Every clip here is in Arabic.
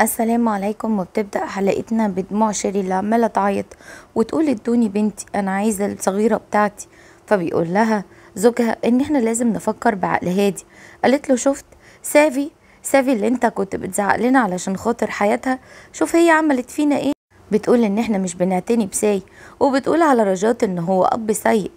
السلام عليكم وبتبدأ حلقتنا بدموع شيري اللي عمالة تعيط وتقول ادوني بنتي أنا عايزة الصغيرة بتاعتي فبيقول لها زوجها إن إحنا لازم نفكر بعقل هادي قالت له شفت سافي سافي اللي أنت كنت بتزعق لنا علشان خاطر حياتها شوف هي عملت فينا إيه بتقول إن إحنا مش بنعتني بساي وبتقول على رجات إن هو أب سيء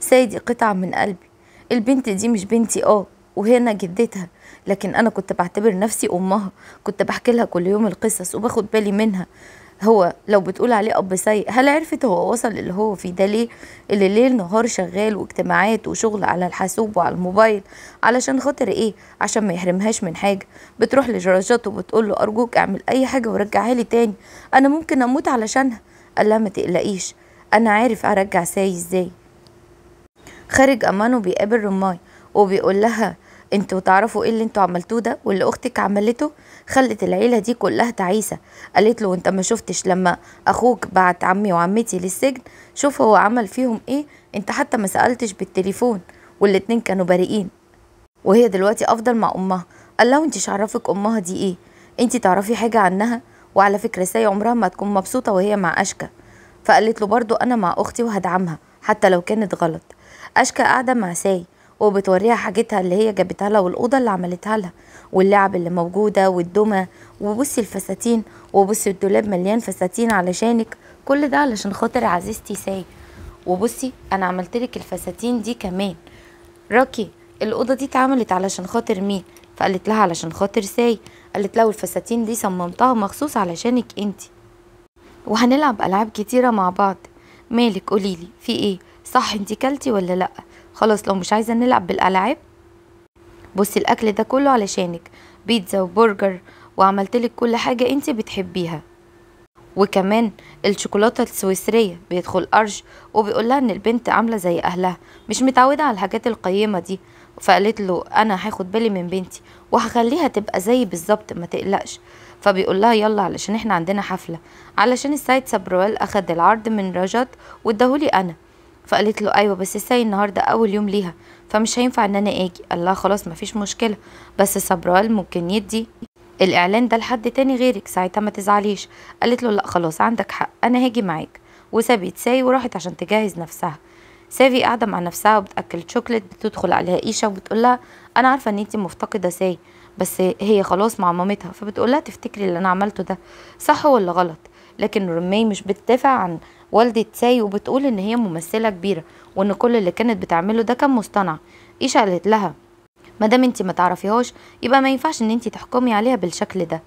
ساي دي قطعة من قلبي البنت دي مش بنتي آه وهنا جدتها لكن انا كنت بعتبر نفسي امها كنت بحكي لها كل يوم القصص وباخد بالي منها هو لو بتقول عليه اب سيء هل عرفت هو وصل اللي هو فيه ده ليه اللي ليل نهار شغال واجتماعات وشغل على الحاسوب وعلى الموبايل علشان خاطر ايه عشان ما يحرمهاش من حاجه بتروح لجراجات وبتقول له ارجوك اعمل اي حاجه ورجعها لي تاني انا ممكن اموت علشانها قال لها ما تقلقيش انا عارف ارجع ساي ازاي خارج امانه بيقابل رماي وبيقول لها انتوا تعرفوا ايه اللي انتوا عملتوه ده واللي اختك عملته خلت العيله دي كلها تعيسه قالت له انت ما شفتش لما اخوك بعت عمي وعمتي للسجن شوف هو عمل فيهم ايه انت حتى ما سالتش بالتليفون والاتنين كانوا بريئين وهي دلوقتي افضل مع امها قال لها انت عرفك امها دي ايه انت تعرفي حاجه عنها وعلى فكره ساي عمرها ما تكون مبسوطه وهي مع اشكا فقالت له برضو انا مع اختي وهدعمها حتى لو كانت غلط اشكا قاعده مع ساي وبتوريها حاجتها اللي هي جابتها لها والاوضه اللي عملتها لها واللعب اللي موجوده والدمى وبصي الفساتين وبصي الدولاب مليان فساتين علشانك كل ده علشان خاطر عزيزتي ساي وبصي انا عملت لك الفساتين دي كمان راكي الاوضه دي اتعملت علشان خاطر مين فقالت لها علشان خاطر ساي قالت لها والفساتين دي صممتها مخصوص علشانك انتي وهنلعب العاب كتيره مع بعض مالك قوليلي في ايه صح انتي كلتي ولا لا خلاص لو مش عايزه نلعب بالالعاب بصي الاكل ده كله علشانك بيتزا وبرجر وعملتلك كل حاجه انت بتحبيها وكمان الشوكولاته السويسريه بيدخل ارج وبيقولها ان البنت عامله زي اهلها مش متعوده على الحاجات القيمه دي فقالت له انا هاخد بالي من بنتي وهخليها تبقى زيي بالظبط ما تقلقش فبيقول لها يلا علشان احنا عندنا حفله علشان السيد سبروال اخد العرض من رجت واداهولي انا فقالت له ايوه بس ساي النهارده اول يوم ليها فمش هينفع ان انا اجي قال لها خلاص مفيش مشكله بس صبرال ممكن يدي الاعلان ده لحد تاني غيرك ساعتها ما تزعليش قالت له لا خلاص عندك حق انا هاجي معاك وسابت ساي وراحت عشان تجهز نفسها سافي قاعده مع نفسها وبتاكل شوكليت بتدخل عليها ايشه وبتقول لها انا عارفه ان انت مفتقده ساي بس هي خلاص مع مامتها فبتقول لها تفتكري اللي انا عملته ده صح ولا غلط لكن رمي مش بتدافع عن والدة ساي وبتقول إن هي ممثلة كبيرة وإن كل اللي كانت بتعمله ده كان مصطنع ايش قالت لها مادام انت ما تعرفيهاش يبقى ما ينفعش ان انت تحكمي عليها بالشكل ده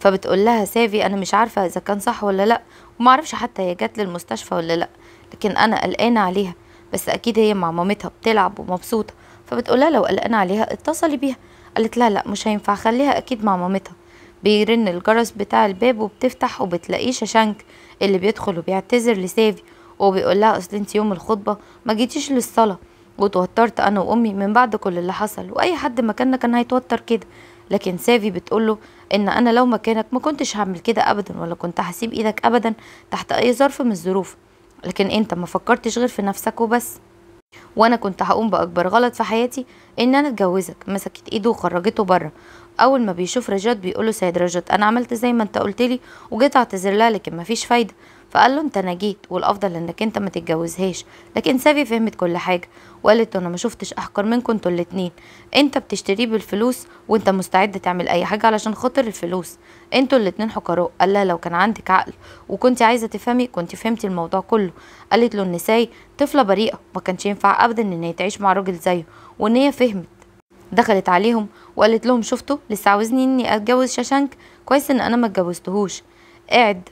فبتقول لها سافي انا مش عارفه اذا كان صح ولا لا وما اعرفش حتى هي جت للمستشفى ولا لا لكن انا قلقانه عليها بس اكيد هي مع مامتها بتلعب ومبسوطه فبتقول لها لو قلقانه عليها اتصلي بيها قالت لها لا مش هينفع خليها اكيد مع مامتها بيرن الجرس بتاع الباب وبتفتح وبتلاقيه شاشانك اللي بيدخل وبيعتذر لسافي وبيقول لها اصل انت يوم الخطبه ما جيتيش للصلاه وتوترت انا وامي من بعد كل اللي حصل واي حد مكاننا كان هيتوتر كده لكن سافي بتقوله ان انا لو مكانك ما كنتش هعمل كده ابدا ولا كنت هسيب ايدك ابدا تحت اي ظرف من الظروف لكن انت ما فكرتش غير في نفسك وبس وانا كنت هقوم باكبر غلط في حياتي ان انا اتجوزك مسكت ايده وخرجته بره اول ما بيشوف رجات بيقوله سيد رجات انا عملت زي ما انت قلت لي وجيت اعتذر لها لكن مفيش فايده فقال له انت نجيت والافضل انك انت ما تتجوزهاش لكن سافي فهمت كل حاجه وقالت انا ما شفتش احقر منكم انتوا الاتنين انت بتشتريه بالفلوس وانت مستعد تعمل اي حاجه علشان خاطر الفلوس انتوا الاتنين حقراء قال لها لو كان عندك عقل وكنت عايزه تفهمي كنت فهمتي الموضوع كله قالت له النساي طفله بريئه ما كانش ينفع ابدا ان هي تعيش مع راجل زيه وان هي فهمت دخلت عليهم وقالت لهم شفتوا لسه عاوزني اني اتجوز شاشانك كويس ان انا ما اتجوزتهوش قاعد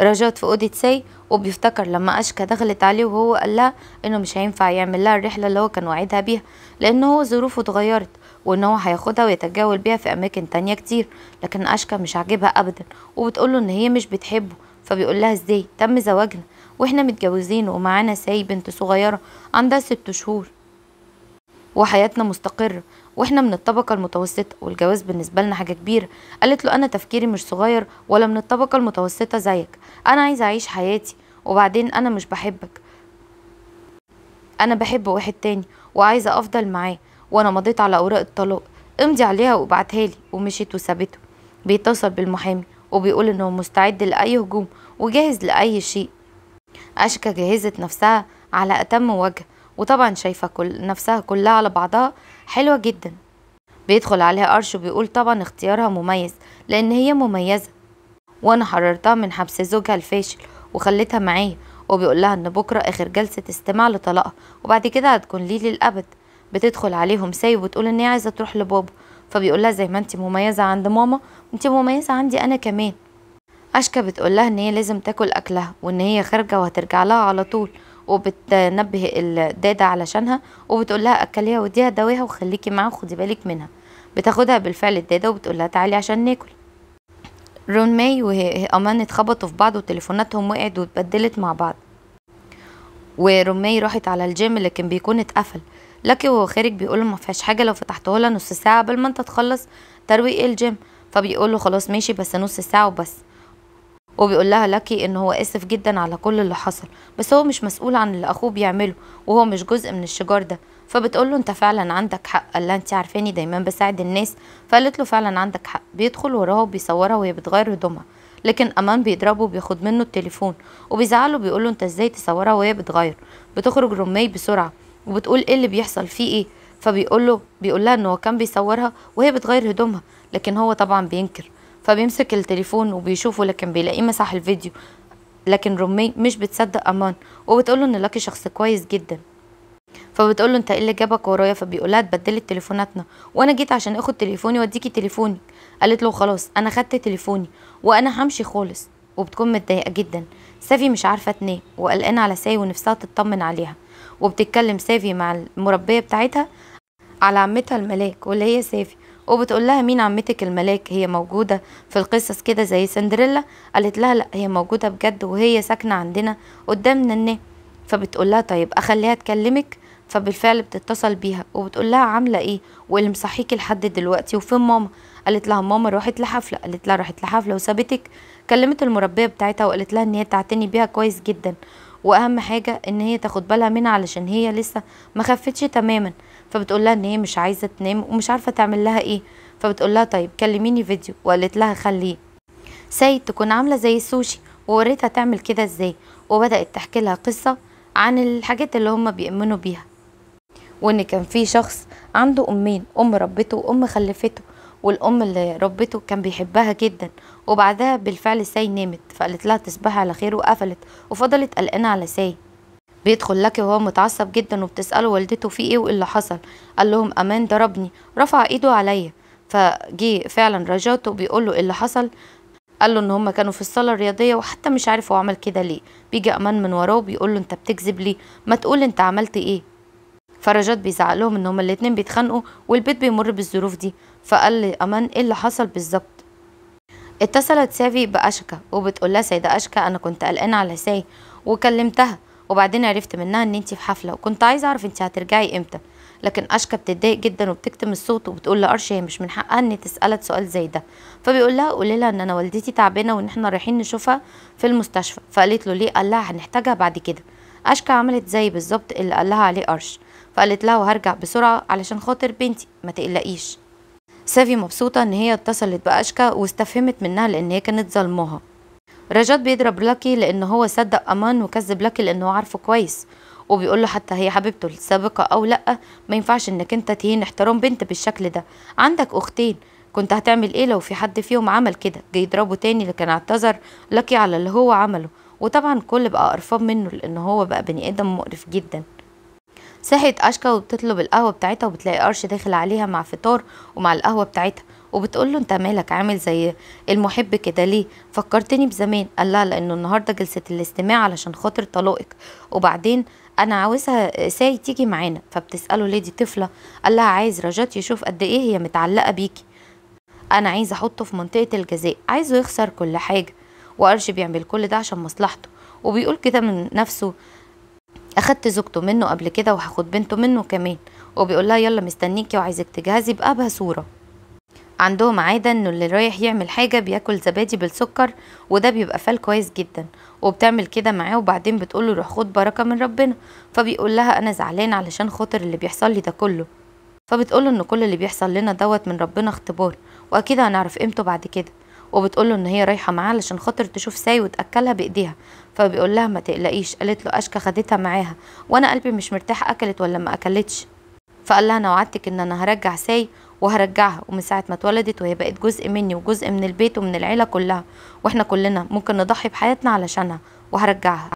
رجات في اوضه ساي وبيفتكر لما اشكا دخلت عليه وهو قال لها انه مش هينفع يعمل لها الرحله اللي هو كان وعدها بيها لان هو ظروفه اتغيرت وان هو هياخدها ويتجول بيها في اماكن تانية كتير لكن اشكا مش عاجبها ابدا وبتقوله ان هي مش بتحبه فبيقول لها ازاي تم زواجنا واحنا متجوزين ومعانا ساي بنت صغيره عندها ست شهور وحياتنا مستقره واحنا من الطبقة المتوسطة والجواز بالنسبة لنا حاجة كبيرة قالت له انا تفكيري مش صغير ولا من الطبقة المتوسطة زيك انا عايزة اعيش حياتي وبعدين انا مش بحبك انا بحب واحد تاني وعايزة افضل معاه وانا مضيت على اوراق الطلاق امضي عليها وابعتها لي ومشيت وسابته بيتصل بالمحامي وبيقول انه مستعد لاي هجوم وجاهز لاي شيء اشكا جهزت نفسها على اتم وجه وطبعا شايفة كل نفسها كلها على بعضها حلوة جدا بيدخل عليها قرش وبيقول طبعا اختيارها مميز لأن هي مميزة وأنا حررتها من حبس زوجها الفاشل وخليتها معايا وبيقول لها إن بكرة آخر جلسة استماع لطلاقها وبعد كده هتكون لي للأبد بتدخل عليهم ساي وبتقول إن هي عايزة تروح لبابا فبيقول لها زي ما انت مميزة عند ماما انت مميزة عندي أنا كمان أشكا بتقول لها إن هي لازم تاكل أكلها وإن هي خارجة وهترجع لها على طول وبتنبه الداده علشانها وبتقول لها اكليها وديها دواها وخليكي معاها وخدي بالك منها بتاخدها بالفعل الداده وبتقول لها تعالي عشان ناكل رون ماي وأمان اتخبطوا في بعض وتليفوناتهم وقعت واتبدلت مع بعض ورون ماي راحت على الجيم اللي كان بيكون اتقفل لكي وهو خارج بيقول له ما فيهاش حاجه لو فتحته لها نص ساعه قبل ما انت تخلص ترويق الجيم فبيقول له خلاص ماشي بس نص ساعه وبس وبيقول لها لكي ان هو اسف جدا على كل اللي حصل بس هو مش مسؤول عن اللي اخوه بيعمله وهو مش جزء من الشجار ده فبتقول له انت فعلا عندك حق قال لها انت عارفاني دايما بساعد الناس فقالت له فعلا عندك حق بيدخل وراها وبيصورها وهي بتغير هدومها لكن امان بيضربه وبياخد منه التليفون وبيزعله بيقول له انت ازاي تصورها وهي بتغير بتخرج رمي بسرعه وبتقول ايه اللي بيحصل فيه ايه فبيقول له بيقول لها ان هو كان بيصورها وهي بتغير هدومها لكن هو طبعا بينكر فبيمسك التليفون وبيشوفه لكن بيلاقيه مسح الفيديو لكن رومي مش بتصدق امان وبتقوله ان لاكي شخص كويس جدا فبتقوله انت ايه اللي جابك ورايا فبيقولها اتبدلت تليفوناتنا وانا جيت عشان اخد تليفوني واديكي تليفوني قالت له خلاص انا خدت تليفوني وانا همشي خالص وبتكون متضايقه جدا سافي مش عارفه تنام وقلقانه على ساي ونفسها تطمن عليها وبتتكلم سافي مع المربيه بتاعتها على عمتها الملاك واللي هي سافي وبتقول لها مين عمتك الملاك هي موجودة في القصص كده زي سندريلا قالت لها لا هي موجودة بجد وهي ساكنة عندنا قدام نناه فبتقول لها طيب اخليها تكلمك فبالفعل بتتصل بيها وبتقول لها عامله ايه واللي مصحيكي لحد دلوقتي وفين ماما قالت لها ماما راحت لحفله قالت لها راحت لحفله وسابتك كلمت المربيه بتاعتها وقالت لها ان هي تعتني بيها كويس جدا واهم حاجه ان هي تاخد بالها منها علشان هي لسه ما خفتش تماما فبتقول لها ان هي مش عايزه تنام ومش عارفه تعمل لها ايه فبتقول لها طيب كلميني فيديو وقالت لها خليه سيد تكون عامله زي السوشي ووريتها تعمل كده ازاي وبدات تحكي لها قصه عن الحاجات اللي هم بيؤمنوا بيها وان كان في شخص عنده امين ام ربته وام خلفته والأم اللي ربته كان بيحبها جدا وبعدها بالفعل ساي نامت فقالت لها تصبحي على خير وقفلت وفضلت قلقانة على ساي بيدخل لكي وهو متعصب جدا وبتسأله والدته في ايه وايه اللي حصل قال لهم أمان ضربني رفع ايده عليا فجي فعلا رجاته بيقول له إيه اللي حصل قال له ان هما كانوا في الصاله الرياضيه وحتى مش عارف هو عمل كده ليه بيجي امان من وراه وبيقول له انت بتكذب ليه ما تقول انت عملت ايه فرجات بيزعق لهم ان هما الاتنين بيتخانقوا والبيت بيمر بالظروف دي فقال لي أمان إيه اللي حصل بالظبط اتصلت سافي بأشكا وبتقولها سيدة أشكا أنا كنت قلقانة على ساي وكلمتها وبعدين عرفت منها ان انتي في حفلة وكنت عايزة اعرف انتي هترجعي امتى لكن أشكا بتتضايق جدا وبتكتم الصوت وبتقول لأرش هي مش من حقها ان تسألت سؤال زي ده فبيقول لها قولي لها ان انا والدتي تعبانة وان احنا رايحين نشوفها في المستشفى فقالت له ليه قال لها هنحتاجها بعد كده أشكا عملت زي بالظبط اللي قالها عليه أرش فقالت لها وهرجع بسرعة علشان خاطر بنتي ما تقلقيش سافي مبسوطة ان هي اتصلت بأشكا واستفهمت منها لان هي كانت ظلمها رجات بيضرب لكي لان هو صدق امان وكذب لكي لانه عارفه كويس وبيقول له حتى هي حبيبته السابقة او لا ما ينفعش انك انت تهين احترام بنت بالشكل ده عندك اختين كنت هتعمل ايه لو في حد فيهم عمل كده جاي يضربه تاني لكن اعتذر لكي على اللي هو عمله وطبعا كل بقى قرفان منه لان هو بقى بني ادم مقرف جدا صحيت أشكا وبتطلب القهوة بتاعتها وبتلاقي قرش داخل عليها مع فطار ومع القهوة بتاعتها وبتقول له انت مالك عامل زي المحب كده ليه فكرتني بزمان قال لها لانه النهارده جلسه الاستماع علشان خاطر طلاقك وبعدين انا عاوزها ساي تيجي معانا فبتساله ليه دي طفله قال لها عايز رجات يشوف قد ايه هي متعلقه بيكي انا عايز احطه في منطقه الجزاء عايزه يخسر كل حاجه وقرش بيعمل كل ده عشان مصلحته وبيقول كده من نفسه اخدت زوجته منه قبل كده وهاخد بنته منه كمان وبيقول لها يلا مستنيكي وعايزك تجهزي بأبهى صورة عندهم عادة انه اللي رايح يعمل حاجة بياكل زبادي بالسكر وده بيبقى فال كويس جدا وبتعمل كده معاه وبعدين بتقوله روح خد بركة من ربنا فبيقول لها انا زعلان علشان خاطر اللي بيحصل لي ده كله فبتقوله ان كل اللي بيحصل لنا دوت من ربنا اختبار واكيد هنعرف قيمته بعد كده وبتقول له ان هي رايحه معاه علشان خاطر تشوف ساي وتاكلها بايديها فبيقول لها ما تقلقيش قالت له اشكى خدتها معاها وانا قلبي مش مرتاح اكلت ولا ما اكلتش فقال لها انا وعدتك ان انا هرجع ساي وهرجعها ومن ساعه ما اتولدت وهي بقت جزء مني وجزء من البيت ومن العيله كلها واحنا كلنا ممكن نضحي بحياتنا علشانها وهرجعها